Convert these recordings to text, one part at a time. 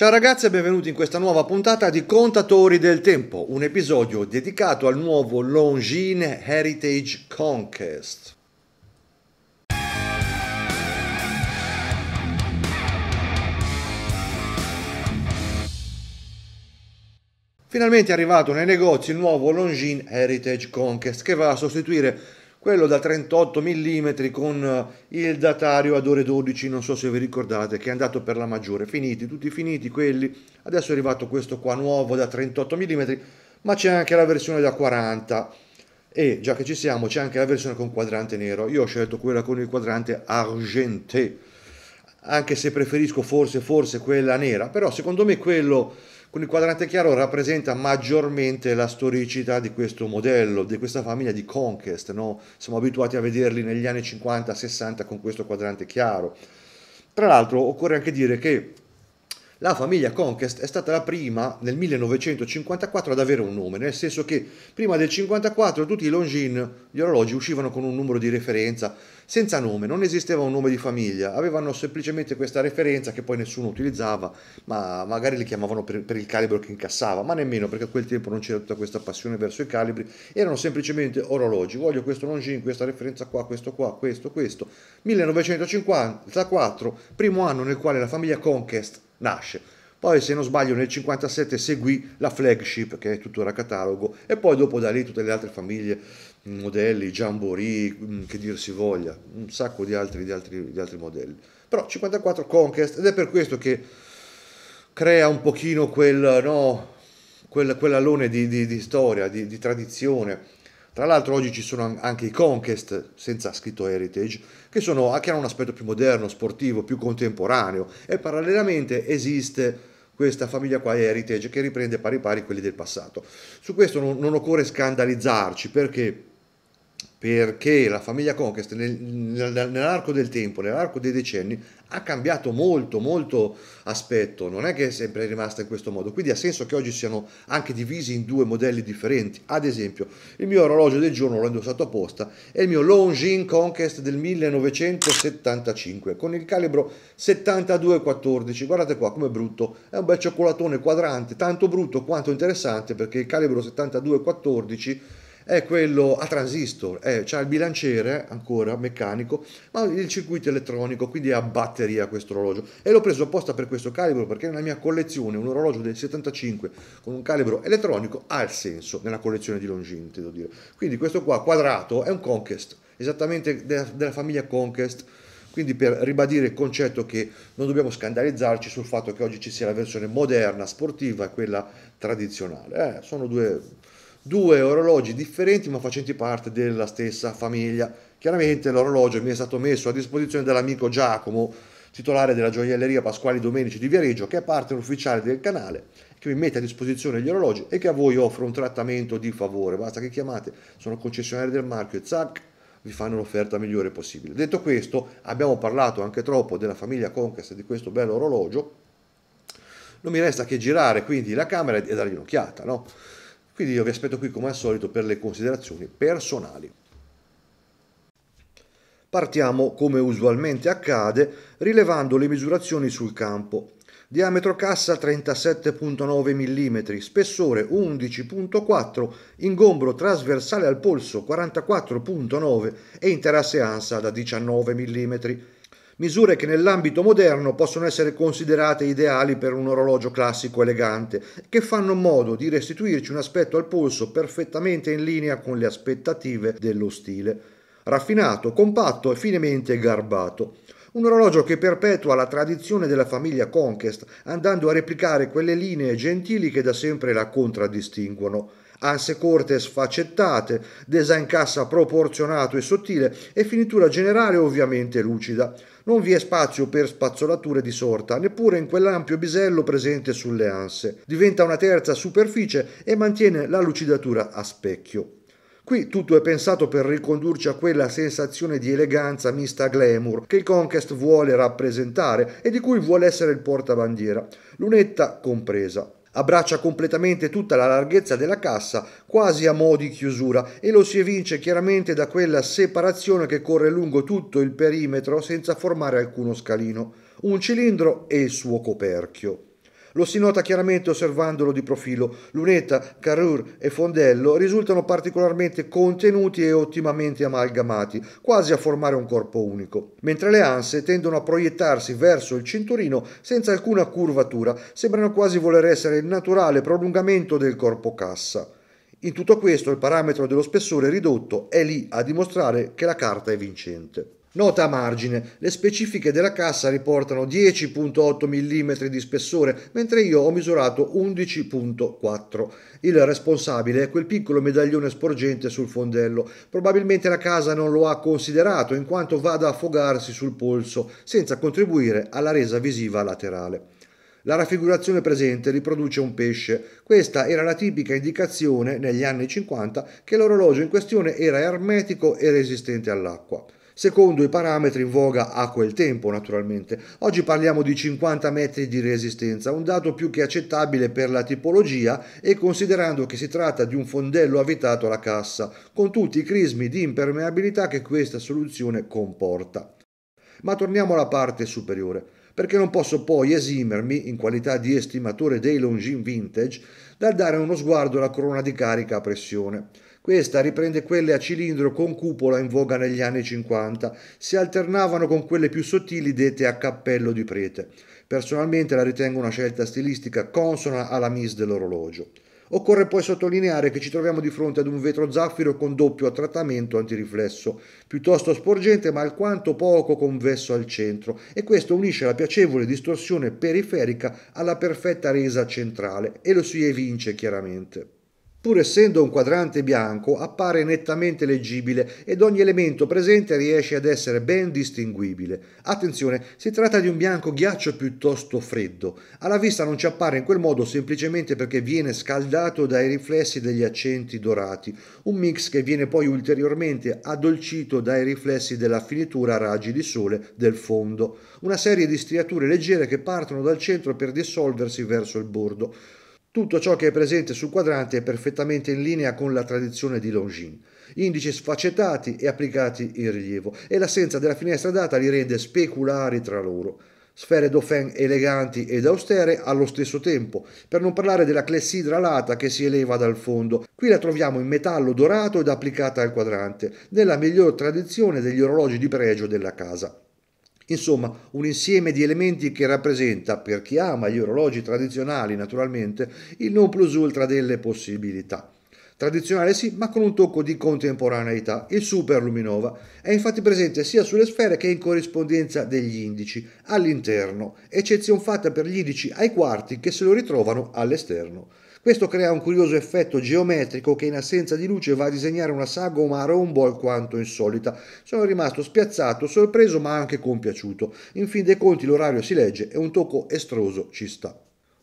Ciao ragazzi e benvenuti in questa nuova puntata di Contatori del Tempo, un episodio dedicato al nuovo Longines Heritage Conquest. Finalmente è arrivato nei negozi il nuovo Longines Heritage Conquest che va a sostituire quello da 38 mm con eh, il datario ad ore 12, non so se vi ricordate, che è andato per la maggiore. Finiti, tutti finiti quelli. Adesso è arrivato questo qua nuovo da 38 mm, ma c'è anche la versione da 40 e già che ci siamo c'è anche la versione con quadrante nero. Io ho scelto quella con il quadrante argenté, anche se preferisco forse forse quella nera, però secondo me quello con il quadrante chiaro rappresenta maggiormente la storicità di questo modello, di questa famiglia di Conquest. No? Siamo abituati a vederli negli anni 50-60 con questo quadrante chiaro. Tra l'altro occorre anche dire che la famiglia Conquest è stata la prima nel 1954 ad avere un nome, nel senso che prima del 1954 tutti i Longines, gli orologi, uscivano con un numero di referenza senza nome, non esisteva un nome di famiglia, avevano semplicemente questa referenza che poi nessuno utilizzava, ma magari li chiamavano per, per il calibro che incassava, ma nemmeno perché a quel tempo non c'era tutta questa passione verso i calibri, erano semplicemente orologi, voglio questo Longines, questa referenza qua, questo qua, questo, questo. 1954, primo anno nel quale la famiglia Conquest nasce. Poi se non sbaglio nel 57 seguì la flagship che è tuttora catalogo e poi dopo da lì tutte le altre famiglie, modelli, Jamboree, mm, che dir si voglia, un sacco di altri, di altri, di altri modelli. Però 54 Conquest ed è per questo che crea un pochino quel, no, quel, quell'alone di, di, di storia, di tradizione tra l'altro oggi ci sono anche i Conquest senza scritto Heritage, che, sono, che, hanno un aspetto più moderno, sportivo, più contemporaneo e parallelamente esiste questa famiglia qua Heritage che riprende pari pari quelli del passato. Su questo non, non occorre scandalizzarci perché perché la famiglia Conquest nel, nell'arco del tempo, nell'arco dei decenni, ha cambiato molto, molto aspetto, non è che è sempre rimasta in questo modo, quindi ha senso che oggi siano anche divisi in due modelli differenti, ad esempio il mio orologio del giorno l'ho indossato apposta, è il mio Longines Conquest del 1975 con il calibro 7214, guardate qua com'è brutto, è un bel cioccolatone quadrante, tanto brutto quanto interessante perché il calibro 7214 è quello a transistor, c'è eh, c'ha il bilanciere ancora meccanico, ma il circuito elettronico, quindi è a batteria questo orologio. E l'ho preso apposta per questo calibro perché nella mia collezione un orologio del 75 con un calibro elettronico ha il senso nella collezione di Longines, devo dire. Quindi questo qua quadrato è un Conquest, esattamente della, della famiglia Conquest. Quindi per ribadire il concetto che non dobbiamo scandalizzarci sul fatto che oggi ci sia la versione moderna, sportiva e quella tradizionale. Eh, sono due due orologi differenti ma facenti parte della stessa famiglia. Chiaramente l'orologio mi è stato messo a disposizione dall'amico Giacomo, titolare della gioielleria Pasquali Domenici di Viareggio, che è parte ufficiale del canale, che mi mette a disposizione gli orologi e che a voi offre un trattamento di favore. Basta che chiamate, sono concessionario del marchio e zac, vi fanno l'offerta migliore possibile. Detto questo, abbiamo parlato anche troppo della famiglia Conquest di questo bello orologio. Non mi resta che girare quindi la camera e dargli un'occhiata, no? Quindi io vi aspetto qui come al solito per le considerazioni personali. Partiamo, come usualmente accade, rilevando le misurazioni sul campo. Diametro cassa 37,9 mm, spessore 11,4, ingombro trasversale al polso 44,9 e interasse ansa da 19 mm misure che nell'ambito moderno possono essere considerate ideali per un orologio classico elegante, che fanno modo di restituirci un aspetto al polso perfettamente in linea con le aspettative dello stile. Raffinato, compatto e finemente garbato. Un orologio che perpetua la tradizione della famiglia Conquest, andando a replicare quelle linee gentili che da sempre la contraddistinguono anse corte e sfaccettate, design cassa proporzionato e sottile e finitura generale ovviamente lucida. Non vi è spazio per spazzolature di sorta, neppure in quell'ampio bisello presente sulle anse. Diventa una terza superficie e mantiene la lucidatura a specchio. Qui tutto è pensato per ricondurci a quella sensazione di eleganza mista glamour che il Conquest vuole rappresentare e di cui vuole essere il portabandiera, lunetta compresa. Abbraccia completamente tutta la larghezza della cassa, quasi a mo' di chiusura, e lo si evince chiaramente da quella separazione che corre lungo tutto il perimetro senza formare alcuno scalino. Un cilindro e il suo coperchio. Lo si nota chiaramente osservandolo di profilo. Lunetta, Carrure e Fondello risultano particolarmente contenuti e ottimamente amalgamati, quasi a formare un corpo unico, mentre le anse tendono a proiettarsi verso il cinturino senza alcuna curvatura, sembrano quasi voler essere il naturale prolungamento del corpo cassa. In tutto questo il parametro dello spessore ridotto è lì a dimostrare che la carta è vincente. Nota a margine, le specifiche della cassa riportano 10.8 mm di spessore, mentre io ho misurato 11.4. Il responsabile è quel piccolo medaglione sporgente sul fondello. Probabilmente la casa non lo ha considerato in quanto vada a affogarsi sul polso, senza contribuire alla resa visiva laterale. La raffigurazione presente riproduce un pesce. Questa era la tipica indicazione negli anni 50 che l'orologio in questione era ermetico e resistente all'acqua secondo i parametri in voga a quel tempo naturalmente. Oggi parliamo di 50 metri di resistenza, un dato più che accettabile per la tipologia e considerando che si tratta di un fondello avvitato alla cassa, con tutti i crismi di impermeabilità che questa soluzione comporta. Ma torniamo alla parte superiore, perché non posso poi esimermi, in qualità di estimatore dei Longines vintage, dal dare uno sguardo alla corona di carica a pressione. Questa riprende quelle a cilindro con cupola in voga negli anni 50, si alternavano con quelle più sottili dette a cappello di prete. Personalmente la ritengo una scelta stilistica consona alla mise dell'orologio. Occorre poi sottolineare che ci troviamo di fronte ad un vetro zaffiro con doppio trattamento antiriflesso, piuttosto sporgente ma alquanto poco convesso al centro, e questo unisce la piacevole distorsione periferica alla perfetta resa centrale e lo si evince chiaramente. Pur essendo un quadrante bianco, appare nettamente leggibile ed ogni elemento presente riesce ad essere ben distinguibile. Attenzione, si tratta di un bianco ghiaccio piuttosto freddo. Alla vista non ci appare in quel modo semplicemente perché viene scaldato dai riflessi degli accenti dorati, un mix che viene poi ulteriormente addolcito dai riflessi della finitura a raggi di sole del fondo. Una serie di striature leggere che partono dal centro per dissolversi verso il bordo. Tutto ciò che è presente sul quadrante è perfettamente in linea con la tradizione di Longines. Indici sfaccettati e applicati in rilievo, e l'assenza della finestra data li rende speculari tra loro sfere d'ofen eleganti ed austere allo stesso tempo, per non parlare della clessidra alata che si eleva dal fondo. Qui la troviamo in metallo dorato ed applicata al quadrante, nella miglior tradizione degli orologi di pregio della casa. Insomma, un insieme di elementi che rappresenta, per chi ama gli orologi tradizionali naturalmente, il non plus ultra delle possibilità. Tradizionale sì, ma con un tocco di contemporaneità. Il Super Luminova è infatti presente sia sulle sfere che in corrispondenza degli indici, all'interno, eccezione fatta per gli indici ai quarti che se lo ritrovano all'esterno. Questo crea un curioso effetto geometrico che in assenza di luce va a disegnare una sagoma a rombo alquanto insolita. Sono rimasto spiazzato, sorpreso ma anche compiaciuto. In fin dei conti l'orario si legge e un tocco estroso ci sta.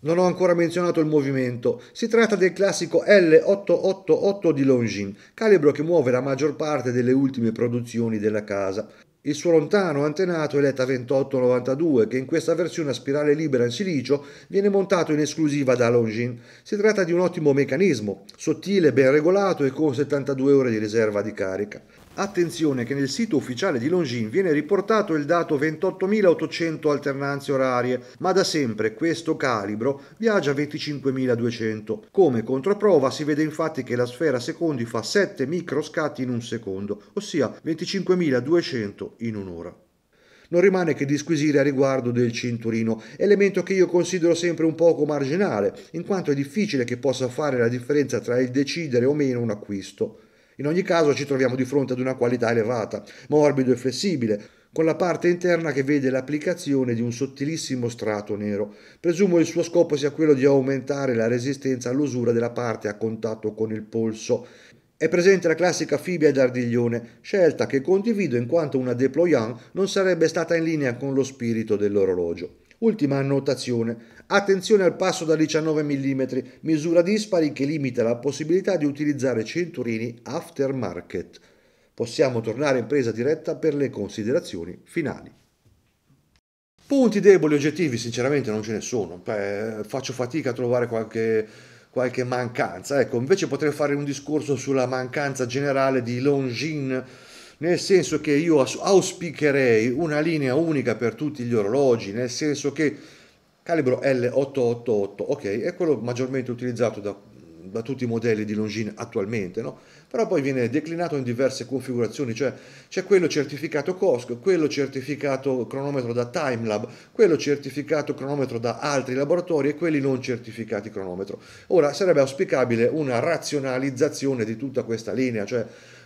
Non ho ancora menzionato il movimento. Si tratta del classico L888 di Longines, calibro che muove la maggior parte delle ultime produzioni della casa. Il suo lontano antenato è l'ETA 2892, che in questa versione a spirale libera in silicio viene montato in esclusiva da Longin. Si tratta di un ottimo meccanismo, sottile, ben regolato e con 72 ore di riserva di carica. Attenzione che nel sito ufficiale di Longin viene riportato il dato 28.800 alternanze orarie, ma da sempre questo calibro viaggia 25.200. Come controprova si vede infatti che la sfera secondi fa 7 microscatti in un secondo, ossia 25.200 in un'ora. Non rimane che disquisire a riguardo del cinturino, elemento che io considero sempre un poco marginale, in quanto è difficile che possa fare la differenza tra il decidere o meno un acquisto. In ogni caso ci troviamo di fronte ad una qualità elevata, morbido e flessibile, con la parte interna che vede l'applicazione di un sottilissimo strato nero. Presumo il suo scopo sia quello di aumentare la resistenza all'usura della parte a contatto con il polso. È presente la classica fibbia d'ardiglione, scelta che condivido in quanto una déployant non sarebbe stata in linea con lo spirito dell'orologio. Ultima annotazione. Attenzione al passo da 19 mm, misura dispari che limita la possibilità di utilizzare cinturini aftermarket. Possiamo tornare in presa diretta per le considerazioni finali. Punti deboli oggettivi sinceramente non ce ne sono, Beh, faccio fatica a trovare qualche, qualche mancanza. Ecco, invece potrei fare un discorso sulla mancanza generale di Longines nel senso che io auspicherei una linea unica per tutti gli orologi, nel senso che calibro L888, ok, è quello maggiormente utilizzato da, da tutti i modelli di Longines attualmente, no? però poi viene declinato in diverse configurazioni, cioè c'è quello certificato COSC, quello certificato cronometro da Timelab, quello certificato cronometro da altri laboratori e quelli non certificati cronometro. Ora sarebbe auspicabile una razionalizzazione di tutta questa linea, cioè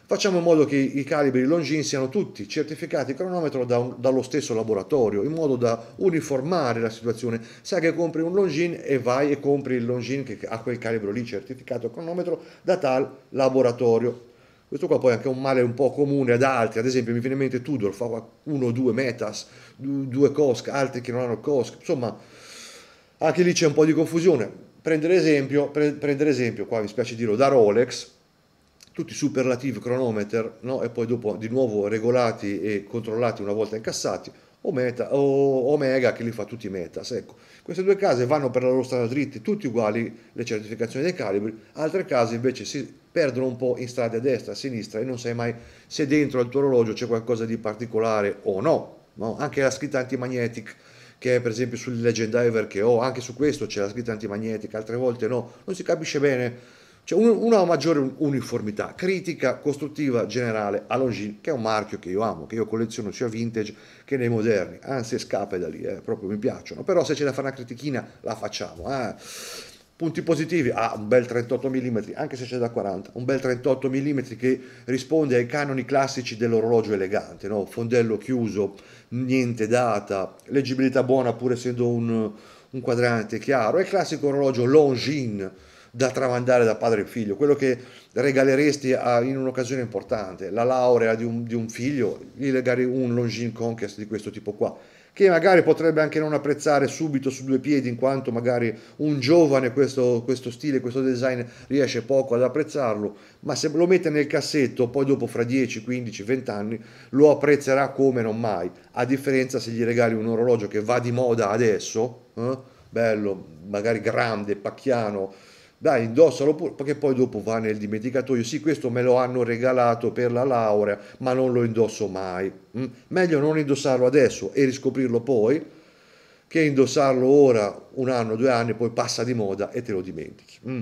Facciamo in modo che i calibri Longin siano tutti certificati cronometro da un, dallo stesso laboratorio, in modo da uniformare la situazione. Sai che compri un Longin e vai e compri il Longin che ha quel calibro lì certificato cronometro da tal laboratorio. Questo qua poi è anche un male un po' comune ad altri, ad esempio mi viene in mente Tudor, fa uno o due Metas, due COSC, altri che non hanno COSC, insomma anche lì c'è un po' di confusione. Prendere esempio, pre- prendere esempio qua mi spiace dirlo, da Rolex, tutti superlativi cronometer no? e poi dopo di nuovo regolati e controllati una volta incassati o, meta, o Omega che li fa tutti metas. Ecco, queste due case vanno per la loro strada dritti, tutti uguali le certificazioni dei calibri, altre case invece si perdono un po' in strada a destra, a sinistra e non sai mai se dentro al tuo orologio c'è qualcosa di particolare o no. no? Anche la scritta antimagnetic che è per esempio sul Legend Diver che ho, anche su questo c'è la scritta antimagnetica, altre volte no, non si capisce bene c'è cioè, un, una maggiore uniformità critica, costruttiva, generale a Longines, che è un marchio che io amo, che io colleziono sia vintage che nei moderni, anzi ah, scappa da lì, eh, proprio mi piacciono, però se c'è da fare una critichina la facciamo. Eh. Punti positivi, ah, un bel 38 mm, anche se c'è da 40, un bel 38 mm che risponde ai canoni classici dell'orologio elegante, no? fondello chiuso, niente data, leggibilità buona pur essendo un, un quadrante chiaro, è il classico orologio Longines da tramandare da padre e figlio, quello che regaleresti a, in un'occasione importante, la laurea di un, di un figlio, gli legare un Longin Conquest di questo tipo qua, che magari potrebbe anche non apprezzare subito su due piedi, in quanto magari un giovane questo, questo stile, questo design riesce poco ad apprezzarlo, ma se lo mette nel cassetto, poi dopo fra 10, 15, 20 anni lo apprezzerà come non mai, a differenza se gli regali un orologio che va di moda adesso, eh, bello, magari grande, pacchiano, dai indossalo pure, perché poi dopo va nel dimenticatoio, sì questo me lo hanno regalato per la laurea, ma non lo indosso mai. Mm? Meglio non indossarlo adesso e riscoprirlo poi, che indossarlo ora, un anno, due anni, poi passa di moda e te lo dimentichi. Mm?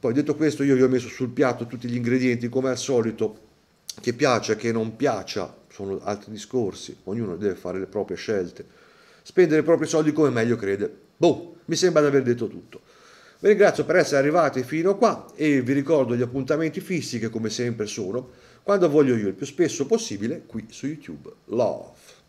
Poi detto questo io vi ho messo sul piatto tutti gli ingredienti come al solito, che piaccia, che non piaccia, sono altri discorsi, ognuno deve fare le proprie scelte, spendere i propri soldi come meglio crede. Boh, mi sembra di aver detto tutto. Vi ringrazio per essere arrivati fino qua e vi ricordo gli appuntamenti fissi che come sempre sono quando voglio io il più spesso possibile qui su YouTube. Love!